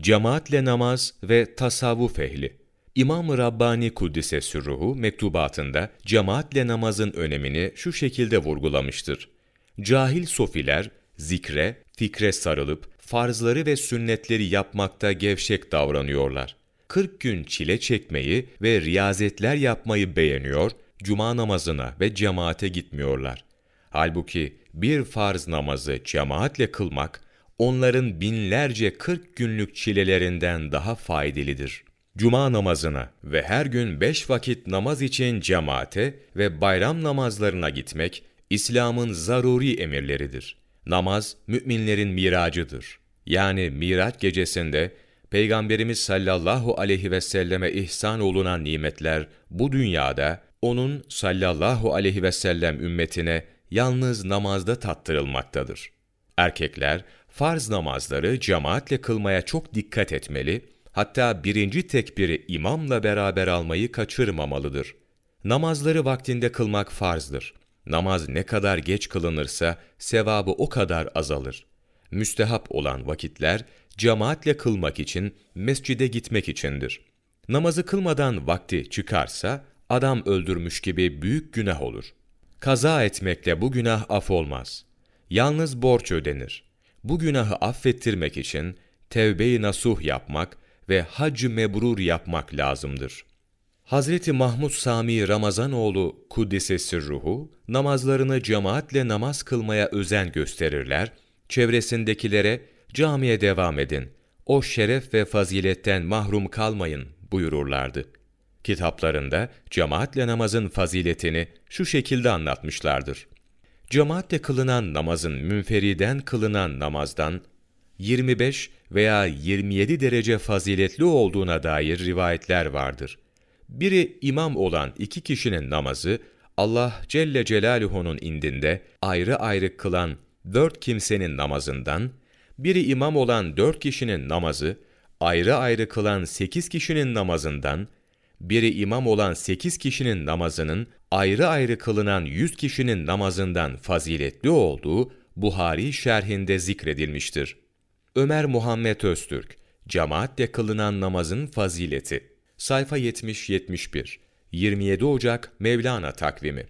Cemaatle namaz ve tasavvuf ehli. İmam-ı Rabbani Kuddise Sürruhu mektubatında cemaatle namazın önemini şu şekilde vurgulamıştır. Cahil sofiler zikre, fikre sarılıp farzları ve sünnetleri yapmakta gevşek davranıyorlar. 40 gün çile çekmeyi ve riyazetler yapmayı beğeniyor, cuma namazına ve cemaate gitmiyorlar. Halbuki bir farz namazı cemaatle kılmak, onların binlerce kırk günlük çilelerinden daha faydalıdır. Cuma namazına ve her gün beş vakit namaz için cemaate ve bayram namazlarına gitmek İslam'ın zaruri emirleridir. Namaz müminlerin miracıdır. Yani Miraç gecesinde Peygamberimiz sallallahu aleyhi ve selleme ihsan olunan nimetler bu dünyada onun sallallahu aleyhi ve sellem ümmetine yalnız namazda tattırılmaktadır. Erkekler farz namazları cemaatle kılmaya çok dikkat etmeli, hatta birinci tekbiri imamla beraber almayı kaçırmamalıdır. Namazları vaktinde kılmak farzdır. Namaz ne kadar geç kılınırsa sevabı o kadar azalır. Müstehap olan vakitler cemaatle kılmak için, mescide gitmek içindir. Namazı kılmadan vakti çıkarsa adam öldürmüş gibi büyük günah olur. Kaza etmekle bu günah af olmaz.'' Yalnız borç ödenir. Bu günahı affettirmek için tevbe-i nasuh yapmak ve hac mebrur yapmak lazımdır. Hazreti Mahmud Sami Ramazanoğlu Kuddise Sirruhu, namazlarını cemaatle namaz kılmaya özen gösterirler, çevresindekilere camiye devam edin, o şeref ve faziletten mahrum kalmayın buyururlardı. Kitaplarında cemaatle namazın faziletini şu şekilde anlatmışlardır. Cemaatle kılınan namazın münferiden kılınan namazdan 25 veya 27 derece faziletli olduğuna dair rivayetler vardır. Biri imam olan iki kişinin namazı Allah Celle Celaluhu'nun indinde ayrı ayrı kılan dört kimsenin namazından, biri imam olan dört kişinin namazı ayrı ayrı kılan sekiz kişinin namazından, biri imam olan 8 kişinin namazının ayrı ayrı kılınan 100 kişinin namazından faziletli olduğu Buhari şerhinde zikredilmiştir. Ömer Muhammed Öztürk, Cemaatle kılınan namazın fazileti. Sayfa 70-71. 27 Ocak Mevlana takvimi.